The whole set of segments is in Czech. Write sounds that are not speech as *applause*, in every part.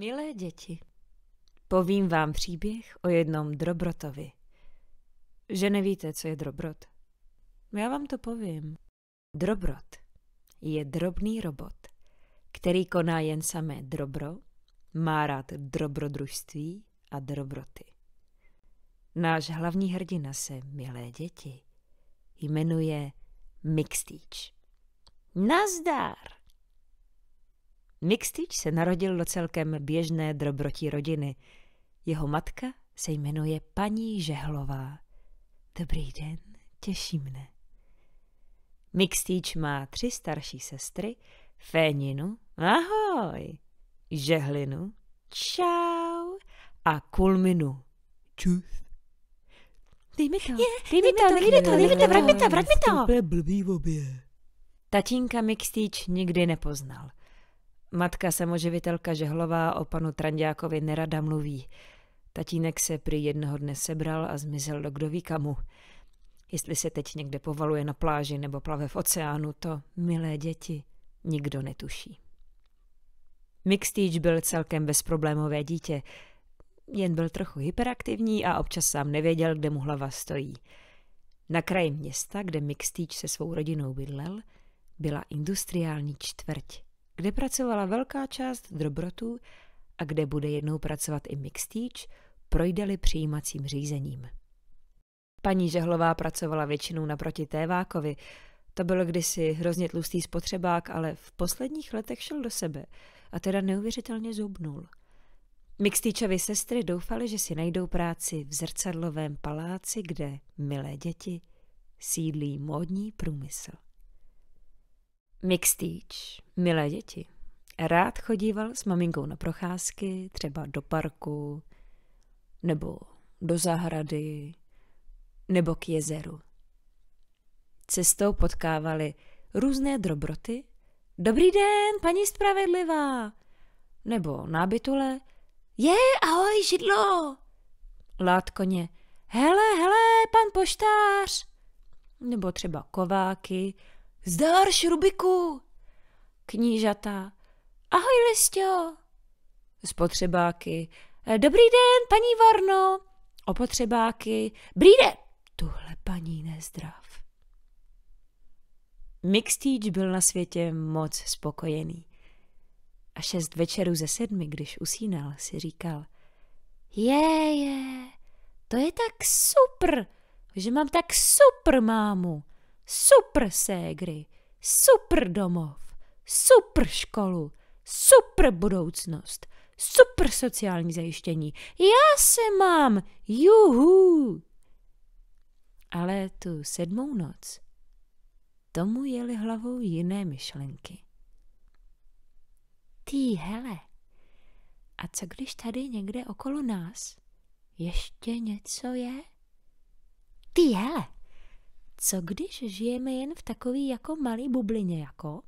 Milé děti, povím vám příběh o jednom Drobrotovi. Že nevíte, co je Drobrot? Já vám to povím. Drobrot je drobný robot, který koná jen samé drobro, má rád drobrodružství a drobroty. Náš hlavní hrdina se, milé děti, jmenuje Mixteach. Nazdar! Mixtič se narodil do celkem běžné dobrotí rodiny. Jeho matka se jmenuje paní Žehlová. Dobrý den, těší mne. Mixtič má tři starší sestry, Féninu, ahoj, Žehlinu, čau a Kulminu, čus. Dej mi to, je, dej, mi to, dej mi to, dej mi to, vrať mi to, vrať mi to. blbý obě. Tatínka Mixtič nikdy nepoznal. Matka samoživitelka Žehlová o panu Trandiákovi nerada mluví. Tatínek se prý jednoho dne sebral a zmizel do kdo ví kamu. Jestli se teď někde povaluje na pláži nebo plave v oceánu, to, milé děti, nikdo netuší. Mixtýč byl celkem bezproblémové dítě, jen byl trochu hyperaktivní a občas sám nevěděl, kde mu hlava stojí. Na kraji města, kde Mixtýč se svou rodinou bydlel, byla industriální čtvrť kde pracovala velká část dobrotů a kde bude jednou pracovat i mixtíč, projde přijímacím řízením. Paní Žehlová pracovala většinou naproti Tévákovi. To byl kdysi hrozně tlustý spotřebák, ale v posledních letech šel do sebe a teda neuvěřitelně zubnul. Mixtýčovi sestry doufali, že si najdou práci v zrcadlovém paláci, kde milé děti sídlí módní průmysl. Mixtýč, milé děti, rád chodíval s maminkou na procházky, třeba do parku, nebo do zahrady, nebo k jezeru. Cestou potkávali různé drobroty. Dobrý den, paní spravedlivá! Nebo nábytule. Je, ahoj, židlo! Látkoně. Hele, hele, pan poštář! Nebo třeba kováky, Zdar, šrubiku! Knížata. Ahoj, Listio! Spotřebáky. Dobrý den, paní Varno! Opotřebáky. Brýde! Tuhle paní nezdrav. Mixtíč byl na světě moc spokojený. A šest večerů ze sedmi, když usínal, si říkal Je, je, to je tak super, že mám tak super mámu super ségry, super domov, super školu, super budoucnost, super sociální zajištění. Já se mám, juhu! Ale tu sedmou noc tomu jeli hlavou jiné myšlenky. Ty hele, a co když tady někde okolo nás ještě něco je? Ty hele, co když žijeme jen v takový jako malý bublině jako,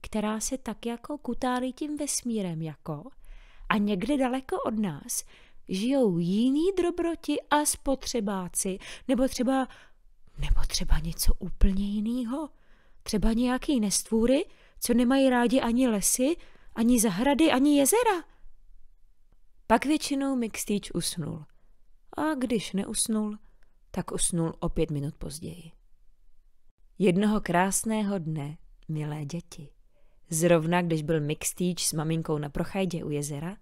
která se tak jako kutálí tím vesmírem jako a někde daleko od nás žijou jiní dobroti a spotřebáci, nebo třeba, nebo třeba něco úplně jiného. Třeba nějaký nestvůry, co nemají rádi ani lesy, ani zahrady, ani jezera. Pak většinou Mixtýč usnul. A když neusnul, tak usnul o pět minut později. Jednoho krásného dne, milé děti, zrovna když byl mixtýč s maminkou na prochajdě u jezera,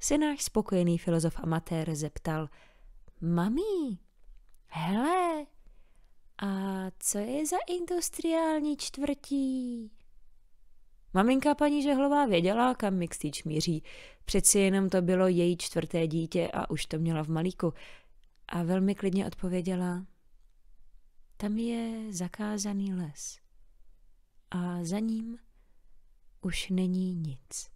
se náš spokojený filozof amatér zeptal, Mami, hele, a co je za industriální čtvrtí? Maminka paní Žehlová věděla, kam mixtýč míří. Přeci jenom to bylo její čtvrté dítě a už to měla v malíku. A velmi klidně odpověděla, tam je zakázaný les a za ním už není nic.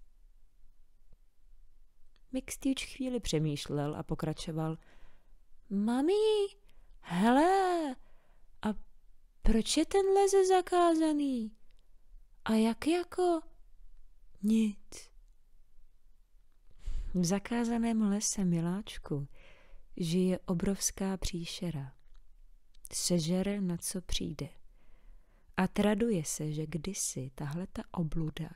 Mixtýč chvíli přemýšlel a pokračoval. Mami, hele, a proč je ten les zakázaný? A jak jako? Nic. V zakázaném lese, miláčku, žije obrovská příšera sežere na co přijde. A traduje se, že kdysi tahle ta obluda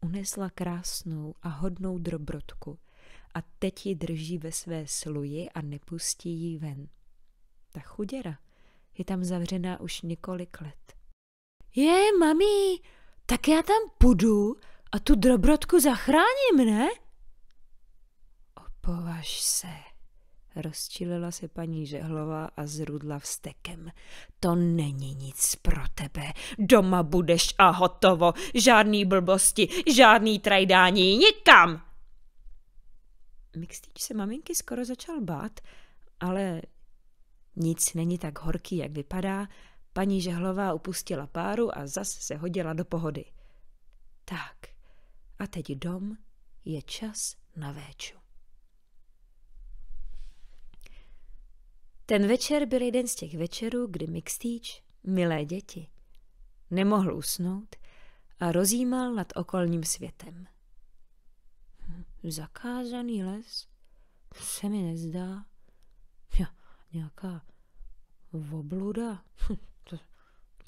unesla krásnou a hodnou drobrodku a teď ji drží ve své sluji a nepustí ji ven. Ta chuděra je tam zavřená už několik let. Je, mami, tak já tam půjdu a tu drobrodku zachráním, ne? Opovaž se. Rozčilila se paní Žehlová a zrudla vstekem. To není nic pro tebe. Doma budeš a hotovo. Žádný blbosti, žádný trajdání, nikam! Mixtič se maminky skoro začal bát, ale nic není tak horký, jak vypadá. Paní Žehlová upustila páru a zas se hodila do pohody. Tak, a teď dom, je čas na véču. Ten večer byl jeden z těch večerů, kdy Mixtýč, milé děti, nemohl usnout a rozjímal nad okolním světem. Hm, zakázaný les? Se mi nezdá. Ja, nějaká obluda? Hm, to,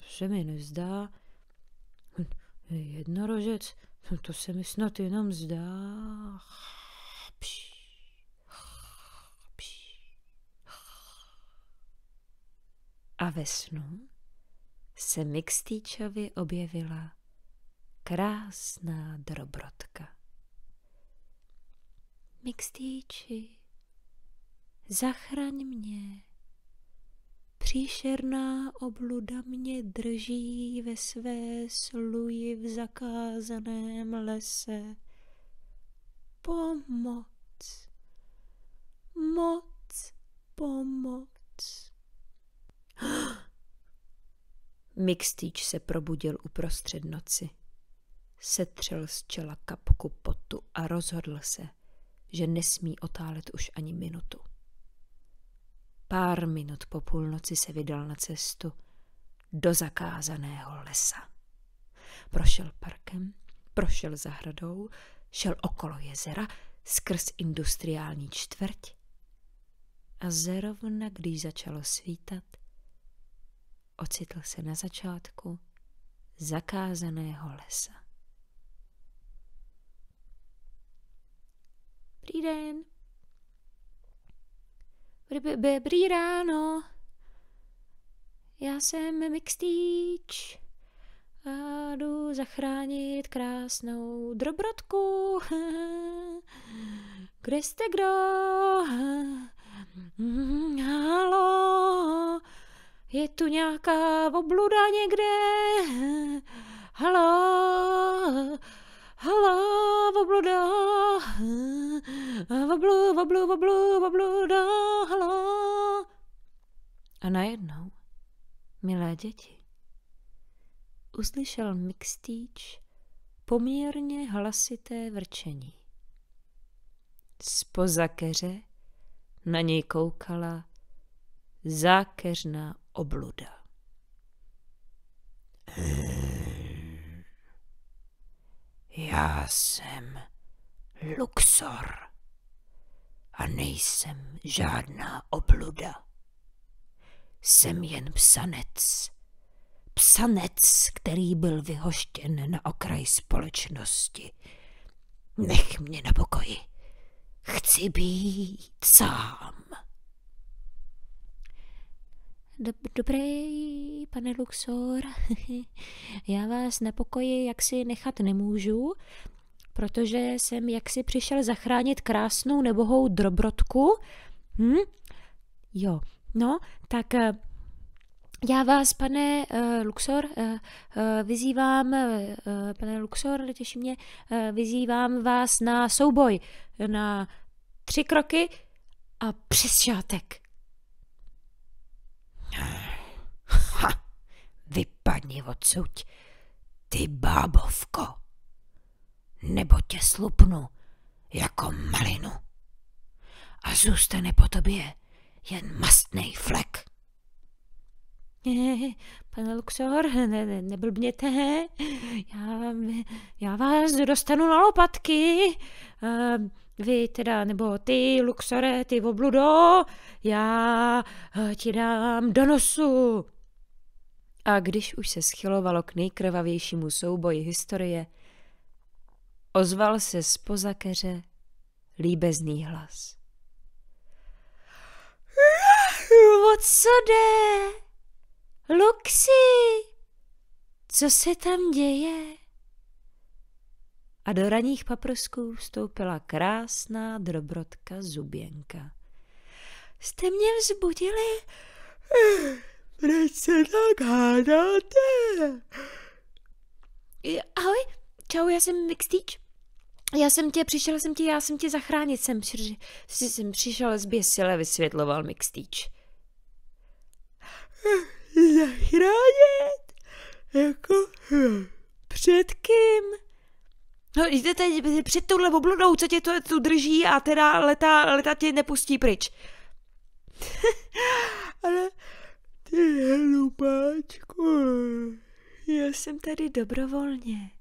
se mi nezdá. Hm, jednorožec? To se mi snad jenom zdá. Pšš. A ve snu se Mixtýčovi objevila krásná drobrotka. Mixtýči, zachraň mě, příšerná obluda mě drží ve své sluji v zakázaném lese. Pomoc, moc, pomoc. Mixtýč se probudil uprostřed noci. Setřel z čela kapku potu a rozhodl se, že nesmí otálet už ani minutu. Pár minut po půlnoci se vydal na cestu do zakázaného lesa. Prošel parkem, prošel zahradou, šel okolo jezera, skrz industriální čtvrť a zrovna když začalo svítat, ocitl se na začátku zakázaného lesa. Dobrý den. Dobrý ráno. Já jsem Mixtýč a jdu zachránit krásnou drobrodku. *laughs* Kde jste kdo? Je tu nějaká obluda někde? Halo? Halo, obluda. Voblu, voblu, voblu, obluda. Halo? A najednou, milé děti, uslyšel Mixtýč poměrně hlasité vrčení. Spoza keře na něj koukala zákeřná obluda. Já jsem Luxor a nejsem žádná obluda. Jsem jen psanec. Psanec, který byl vyhoštěn na okraj společnosti. Nech mě na pokoji. Chci být sám. Dob dobrý, pane Luxor, *laughs* já vás na pokoji jaksi nechat nemůžu, protože jsem jaksi přišel zachránit krásnou nebohou drobrotku. Hm? Jo, no, tak eh, já vás, pane uh, Luxor, uh, uh, vyzývám, uh, pane Luxor, těší mě, uh, vyzývám vás na souboj na tři kroky a přes šátek. Ha, vypadni odsuť, ty bábovko, nebo tě slupnu jako malinu a zůstane po tobě jen mastný flek. Pane Luxor, ne, ne, neblbněte, já, já vás dostanu na lopatky. vy teda, nebo ty, Luxore, ty obludo, já eh, ti dám do nosu a když už se schylovalo k nejkrvavějšímu souboji historie, ozval se z pozakeře líbezný hlas. O co jde? Luxi, co se tam děje? A do raných paprsků vstoupila krásná drobrodka Zuběnka. Jste mě vzbudili? proč se tak hádáte? Ahoj, čau, já jsem Mixteach. Já jsem tě, přišel jsem tě, já jsem tě zachránit, jsem, při, jsem přišel zběsile, vysvětloval Mixteach. Zachránit? Jako hm, před kým? No jde teď před touhle obludou, co tě to tu drží a teda leta, leta tě nepustí pryč. *laughs* Ty hlupáčku, já jsem tady dobrovolně.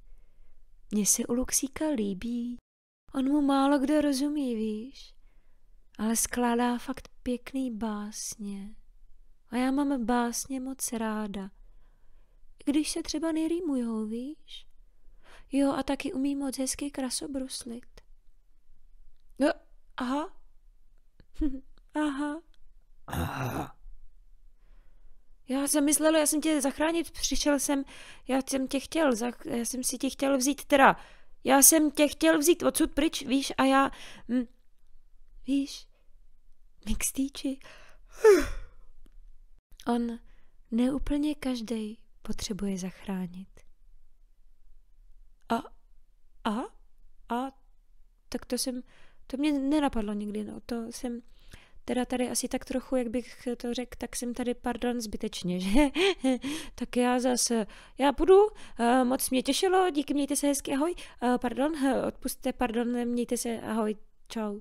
Mně se u Luxíka líbí, on mu málo kdo rozumí, víš, ale skládá fakt pěkný básně. A já mám básně moc ráda, když se třeba nerýmujou, víš. Jo, a taky umí moc hezky krasobruslit. No, *laughs* aha. aha. Aha. Já jsem myslela, já jsem tě zachránit, přišel jsem, já jsem tě chtěl, já jsem si tě chtěl vzít, teda, já jsem tě chtěl vzít odsud pryč, víš, a já, m, hm, víš, mixtýči. On neúplně každý potřebuje zachránit. A, a, a, tak to jsem, to mě nenapadlo nikdy, no, to jsem, teda tady asi tak trochu, jak bych to řekl, tak jsem tady, pardon, zbytečně, že? *laughs* tak já zase, já půjdu, eh, moc mě těšilo, díky, mějte se hezky, ahoj, eh, pardon, eh, odpuste, pardon, mějte se, ahoj, čau.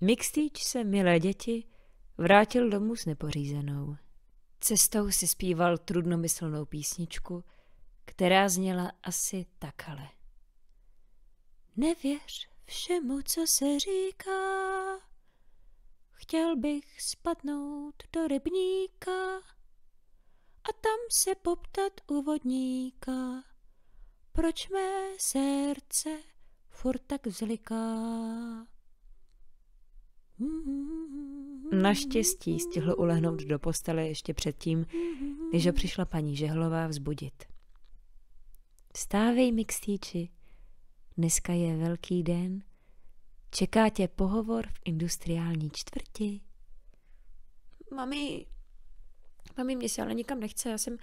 Mixtýč se, milé děti, vrátil domů s nepořízenou. Cestou si zpíval trudnomyslnou písničku, která zněla asi takhle. Nevěř, všemu, co se říká. Chtěl bych spadnout do rybníka a tam se poptat u vodníka, proč mé srdce furt tak vzliká. Naštěstí stihl ulehnout do postele ještě předtím, než ho přišla paní Žehlová vzbudit. Vstávej, Mixtíči, Dneska je velký den. Čeká tě pohovor v industriální čtvrti. Mami, mami, mě se ale nikam nechce, já jsem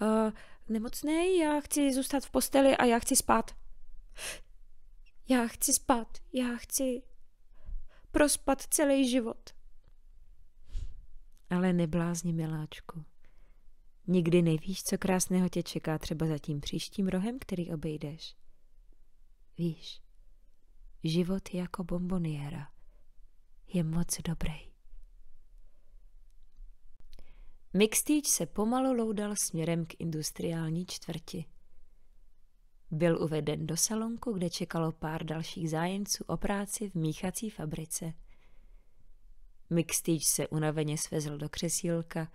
uh, eh, nemocný, já chci zůstat v posteli a já chci spát. Já chci spát, já chci prospat celý život. Ale neblázni, miláčku. Nikdy nevíš, co krásného tě čeká třeba za tím příštím rohem, který obejdeš. Víš, život jako bomboniera Je moc dobrý. Mixtýč se pomalu loudal směrem k industriální čtvrti. Byl uveden do salonku, kde čekalo pár dalších zájemců o práci v míchací fabrice. Mixtýč se unaveně svezl do křesílka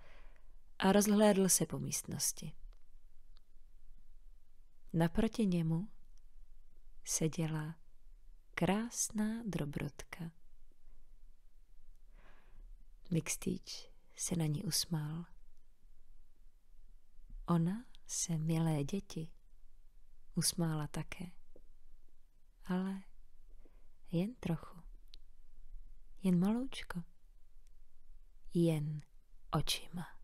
a rozhlédl se po místnosti. Naproti němu seděla krásná drobrodka. Mixtič se na ní usmál. Ona se, milé děti, usmála také. Ale jen trochu. Jen maloučko. Jen očima.